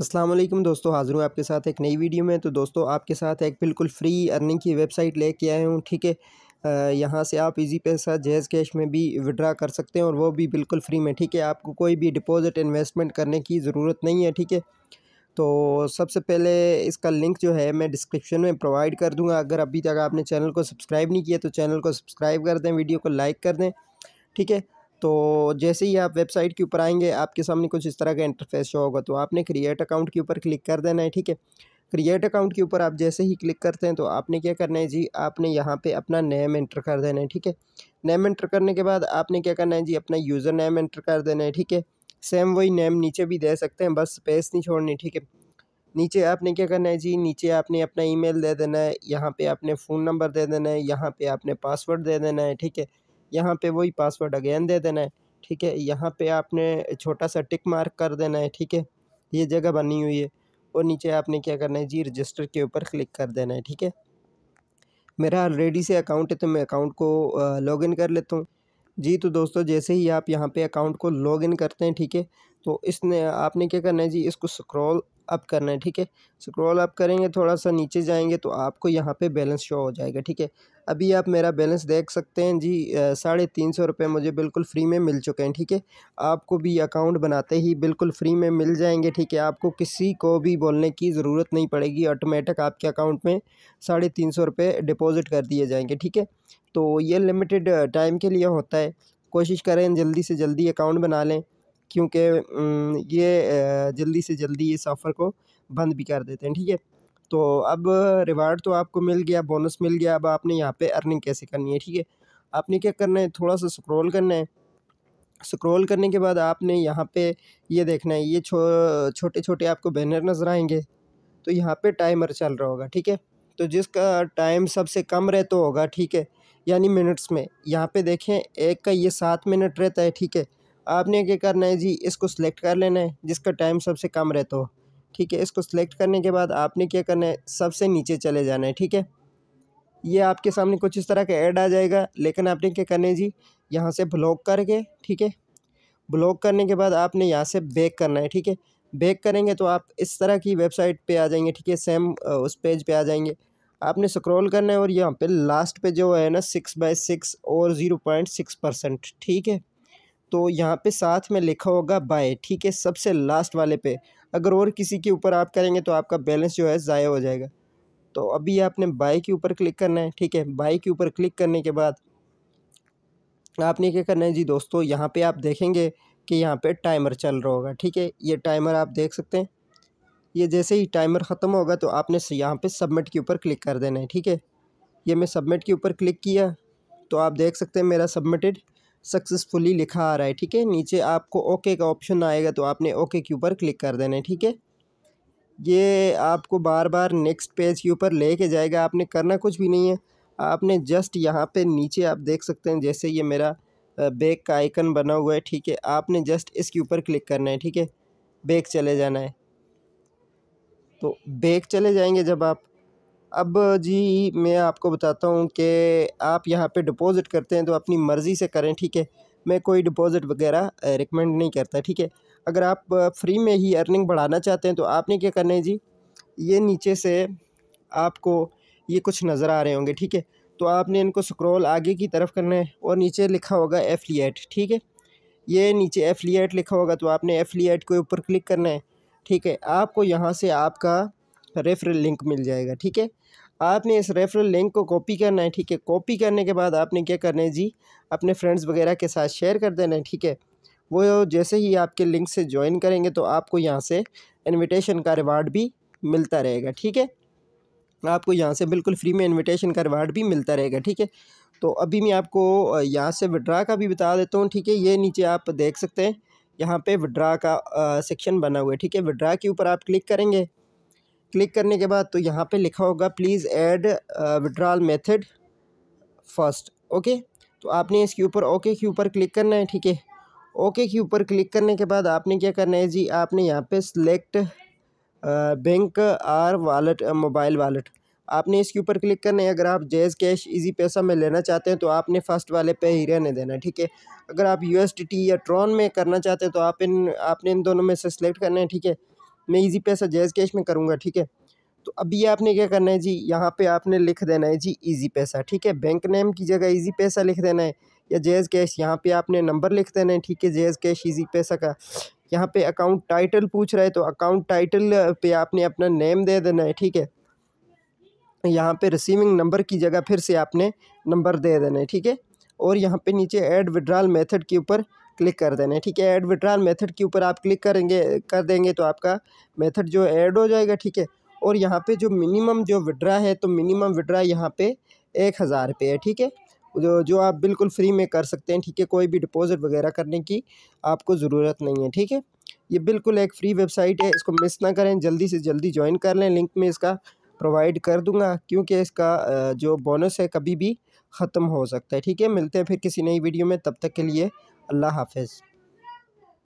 असलम दोस्तों हाज़िर हूँ आपके साथ एक नई वीडियो में तो दोस्तों आपके साथ एक बिल्कुल फ्री अर्निंग की वेबसाइट लेके आया हूँ ठीक है यहाँ से आप इजी पैसा जहेज़ कैश में भी विड्रा कर सकते हैं और वो भी बिल्कुल फ्री में ठीक है आपको कोई भी डिपॉजिट इन्वेस्टमेंट करने की ज़रूरत नहीं है ठीक है तो सबसे पहले इसका लिंक जो है मैं डिस्क्रिप्शन में प्रोवाइड कर दूँगा अगर अभी तक आपने चैनल को सब्सक्राइब नहीं किया तो चैनल को सब्सक्राइब कर दें वीडियो को लाइक कर दें ठीक है तो जैसे ही आप वेबसाइट के ऊपर आएंगे आपके सामने कुछ इस तरह का इंटरफेस शो होगा तो आपने क्रिएट अकाउंट के ऊपर क्लिक कर देना है ठीक है क्रिएट अकाउंट के ऊपर आप जैसे ही क्लिक करते हैं तो आपने क्या करना है जी आपने यहाँ पे अपना नेम एंटर कर देना है ठीक है नेम एंटर करने के बाद आपने क्या करना है जी अपना यूज़र नेम एंटर कर देना है ठीक है सेम वही नेम नीचे भी दे सकते हैं बस स्पेस नहीं छोड़नी ठीक है नीचे आपने क्या करना है जी नीचे आपने अपना ईमेल दे देना है यहाँ पे आपने फ़ोन नंबर दे देना है यहाँ पे आपने पासवर्ड दे देना है ठीक है यहाँ पे वही पासवर्ड अगेन दे देना है ठीक है यहाँ पे आपने छोटा सा टिक मार्क कर देना है ठीक है ये जगह बनी हुई है और नीचे आपने क्या करना है जी रजिस्टर के ऊपर क्लिक कर देना है ठीक है मेरा ऑलरेडी से अकाउंट है तो मैं अकाउंट को इन कर लेता हूँ जी तो दोस्तों जैसे ही आप यहाँ पे अकाउंट को लॉगिन करते हैं ठीक है तो इसने आपने क्या करना है जी इसको स्क्रॉल अप करना है ठीक है स्क्रॉल अप करेंगे थोड़ा सा नीचे जाएंगे तो आपको यहाँ पे बैलेंस शो हो जाएगा ठीक है अभी आप मेरा बैलेंस देख सकते हैं जी साढ़े तीन सौ रुपये मुझे बिल्कुल फ्री में मिल चुके हैं ठीक है आपको भी अकाउंट बनाते ही बिल्कुल फ्री में मिल जाएंगे ठीक है आपको किसी को भी बोलने की ज़रूरत नहीं पड़ेगी ऑटोमेटिक आपके अकाउंट में साढ़े तीन सौ रुपये डिपॉज़िट कर दिए जाएंगे ठीक है तो ये लिमिटेड टाइम के लिए होता है कोशिश करें जल्दी से जल्दी अकाउंट बना लें क्योंकि ये जल्दी से जल्दी इस ऑफ़र को बंद भी कर देते हैं ठीक है तो अब रिवार्ड तो आपको मिल गया बोनस मिल गया अब आपने यहाँ पे अर्निंग कैसे करनी है ठीक है आपने क्या करना है थोड़ा सा स्क्रॉल करना है स्क्रॉल करने के बाद आपने यहाँ पे ये देखना है ये छो छोटे छोटे आपको बैनर नज़र आएंगे तो यहाँ पे टाइमर चल रहा होगा ठीक है तो जिसका टाइम सबसे कम रहता तो होगा ठीक है यानी मिनट्स में यहाँ पर देखें एक का ये सात मिनट रहता है ठीक है आपने क्या करना है जी इसको सिलेक्ट कर लेना है जिसका टाइम सबसे कम रहता हो ठीक है इसको सिलेक्ट करने के बाद आपने क्या करना है सबसे नीचे चले जाना है ठीक है ये आपके सामने कुछ इस तरह का ऐड आ जाएगा लेकिन आपने क्या करना है जी यहाँ से ब्लॉक करके ठीक है ब्लॉक करने के बाद आपने यहाँ से बैक करना है ठीक है बैक करेंगे तो आप इस तरह की वेबसाइट पे आ जाएंगे ठीक है सेम उस पेज पे आ जाएंगे आपने स्क्रॉल करना है और यहाँ पे लास्ट पे जो है ना सिक्स बाय सिक्स और ज़ीरो पॉइंट सिक्स परसेंट ठीक है तो यहाँ पे साथ में लिखा होगा बाय ठीक है सबसे लास्ट वाले पे अगर और किसी के ऊपर आप करेंगे तो आपका बैलेंस जो है ज़ाया हो जाएगा तो अभी आपने बाय के ऊपर क्लिक करना है ठीक है बाय के ऊपर क्लिक करने के बाद आपने क्या करना है जी दोस्तों यहाँ पर आप देखेंगे कि यहाँ पर टाइमर चल रहा होगा ठीक है ये टाइमर आप देख सकते हैं ये जैसे ही टाइमर ख़त्म होगा तो आपने यहाँ पे सबमिट के ऊपर क्लिक कर देना है ठीक है ये मैं सबमिट के ऊपर क्लिक किया तो आप देख सकते हैं मेरा सबमिटेड सक्सेसफुली लिखा आ रहा है ठीक है नीचे आपको ओके का ऑप्शन आएगा तो आपने ओके के ऊपर क्लिक कर देना है ठीक है ये आपको बार बार नेक्स्ट पेज के ऊपर ले के जाएगा आपने करना कुछ भी नहीं है आपने जस्ट यहाँ पे नीचे आप देख सकते हैं जैसे ये मेरा बैग का आइकन बना हुआ है ठीक है आपने जस्ट इसके ऊपर क्लिक करना है ठीक है बैग चले जाना है तो बैग चले जाएंगे जब आप अब जी मैं आपको बताता हूँ कि आप यहाँ पे डिपॉज़िट करते हैं तो अपनी मर्ज़ी से करें ठीक है मैं कोई डिपॉज़िट वगैरह रिकमेंड नहीं करता ठीक है अगर आप फ्री में ही अर्निंग बढ़ाना चाहते हैं तो आपने क्या करना है जी ये नीचे से आपको ये कुछ नज़र आ रहे होंगे ठीक है तो आपने इनको स्क्रॉल आगे की तरफ करना है और नीचे लिखा होगा एफिलिएट ठीक है ये नीचे एफिलिएट लिखा होगा तो आपने एफिलिएट के ऊपर क्लिक करना है ठीक है आपको यहाँ से आपका रेफरल लिंक मिल जाएगा ठीक है आपने इस रेफरल लिंक को कॉपी करना है ठीक है कॉपी करने के बाद आपने क्या करना है जी अपने फ्रेंड्स वगैरह के साथ शेयर कर देना है ठीक है वो जैसे ही आपके लिंक से ज्वाइन करेंगे तो आपको यहाँ से इनविटेशन का रिवार्ड भी मिलता रहेगा ठीक है आपको यहाँ से बिल्कुल फ्री में इनविटेशन का रिवार्ड भी मिलता रहेगा ठीक है तो अभी मैं आपको यहाँ से विड्रा का भी बता देता हूँ ठीक है ये नीचे आप देख सकते हैं यहाँ पे विड्रा का सेक्शन बना हुआ है ठीक है विड्रा के ऊपर आप क्लिक करेंगे क्लिक करने के बाद तो यहाँ पे लिखा होगा please add withdrawal method first okay तो आपने इसके ऊपर ओके के ऊपर क्लिक करना है ठीक है ओके के ऊपर क्लिक करने के बाद आपने क्या करना है जी आपने यहाँ पे select bank or wallet mobile wallet आपने इसके ऊपर क्लिक करना है अगर आप जैज़ कैश इजी पैसा में लेना चाहते हैं तो आपने फ़र्स्ट वाले पे ही रहने देना ठीक है अगर आप यू या ट्रॉन में करना चाहते हैं तो आप इन आपने इन दोनों में से सेलेक्ट करना है ठीक है मैं इजी पैसा जायज़ कैश में करूँगा ठीक है तो अभी आपने क्या करना है जी यहाँ पे आपने लिख देना है जी इजी पैसा ठीक है बैंक नेम की जगह इजी पैसा लिख देना है या जैज़ कैश यहाँ पे आपने नंबर लिख देना है ठीक है जैज़ कैश इजी पैसा का यहाँ पे अकाउंट टाइटल पूछ रहा है तो अकाउंट टाइटल पे आपने अपना नेम दे देना है ठीक है यहाँ पर रिसीविंग नंबर की जगह फिर से आपने नंबर दे देना है ठीक है और यहाँ पर नीचे एड विड्रॉल मेथड के ऊपर क्लिक कर देना है ठीक है ऐड विड्रॉल मेथड के ऊपर आप क्लिक करेंगे कर देंगे तो आपका मेथड जो ऐड हो जाएगा ठीक है और यहाँ पे जो मिनिमम जो विड्रा है तो मिनिमम विड्रा यहाँ पे एक हज़ार रुपये है ठीक है जो जो आप बिल्कुल फ्री में कर सकते हैं ठीक है कोई भी डिपॉजिट वगैरह करने की आपको ज़रूरत नहीं है ठीक है ये बिल्कुल एक फ्री वेबसाइट है इसको मिस ना करें जल्दी से जल्दी ज्वाइन कर लें लिंक में इसका प्रोवाइड कर दूंगा क्योंकि इसका जो बोनस है कभी भी ख़त्म हो सकता है ठीक है मिलते हैं फिर किसी नई वीडियो में तब तक के लिए अल्लाह हाफ़िज़